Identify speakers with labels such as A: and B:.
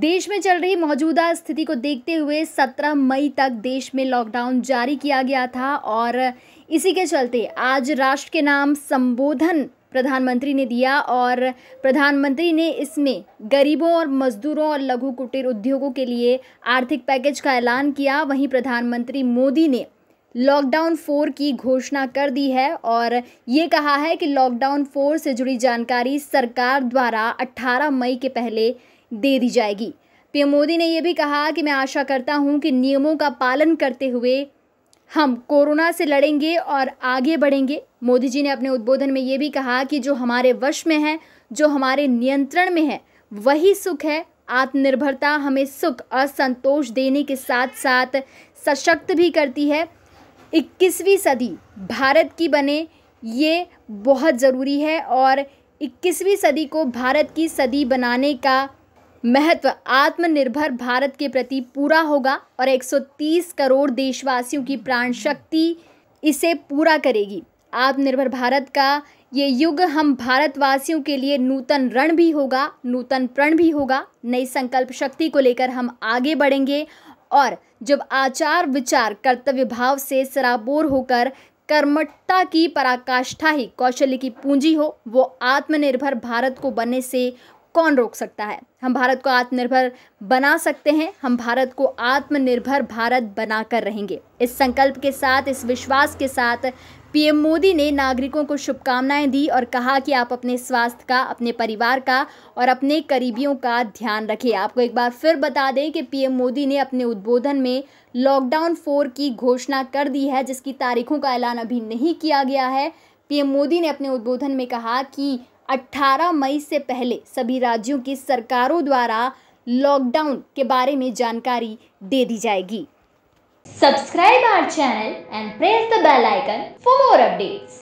A: देश में चल रही मौजूदा स्थिति को देखते हुए 17 मई तक देश में लॉकडाउन जारी किया गया था और इसी के चलते आज राष्ट्र के नाम संबोधन प्रधानमंत्री ने दिया और प्रधानमंत्री ने इसमें गरीबों और मजदूरों और लघु कुटीर उद्योगों के लिए आर्थिक पैकेज का ऐलान किया वहीं प्रधानमंत्री मोदी ने लॉकडाउन फोर की घोषणा कर दी है और ये कहा है कि लॉकडाउन फोर से जुड़ी जानकारी सरकार द्वारा 18 मई के पहले दे दी जाएगी पीएम मोदी ने यह भी कहा कि मैं आशा करता हूं कि नियमों का पालन करते हुए हम कोरोना से लड़ेंगे और आगे बढ़ेंगे मोदी जी ने अपने उद्बोधन में ये भी कहा कि जो हमारे वश में है जो हमारे नियंत्रण में है वही सुख है आत्मनिर्भरता हमें सुख और संतोष देने के साथ साथ सशक्त भी करती है 21वीं सदी भारत की बने ये बहुत ज़रूरी है और 21वीं सदी को भारत की सदी बनाने का महत्व आत्मनिर्भर भारत के प्रति पूरा होगा और 130 करोड़ देशवासियों की प्राण शक्ति इसे पूरा करेगी आत्मनिर्भर भारत का ये युग हम भारतवासियों के लिए नूतन रण भी होगा नूतन प्रण भी होगा नई संकल्प शक्ति को लेकर हम आगे बढ़ेंगे और जब आचार विचार कर्तव्य भाव से सराबोर होकर कर्मठता की पराकाष्ठा ही कौशल्य की पूंजी हो वो आत्मनिर्भर भारत को बनने से कौन रोक सकता है हम भारत को आत्मनिर्भर बना सकते हैं हम भारत को आत्मनिर्भर भारत बनाकर रहेंगे इस संकल्प के साथ इस विश्वास के साथ पीएम मोदी ने नागरिकों को शुभकामनाएं दी और कहा कि आप अपने स्वास्थ्य का अपने परिवार का और अपने करीबियों का ध्यान रखें आपको एक बार फिर बता दें कि पीएम मोदी ने अपने उद्बोधन में लॉकडाउन फोर की घोषणा कर दी है जिसकी तारीखों का ऐलान अभी नहीं किया गया है पीएम मोदी ने अपने उद्बोधन में कहा कि 18 मई से पहले सभी राज्यों की सरकारों द्वारा लॉकडाउन के बारे में जानकारी दे दी जाएगी subscribe our channel and press the bell icon for more updates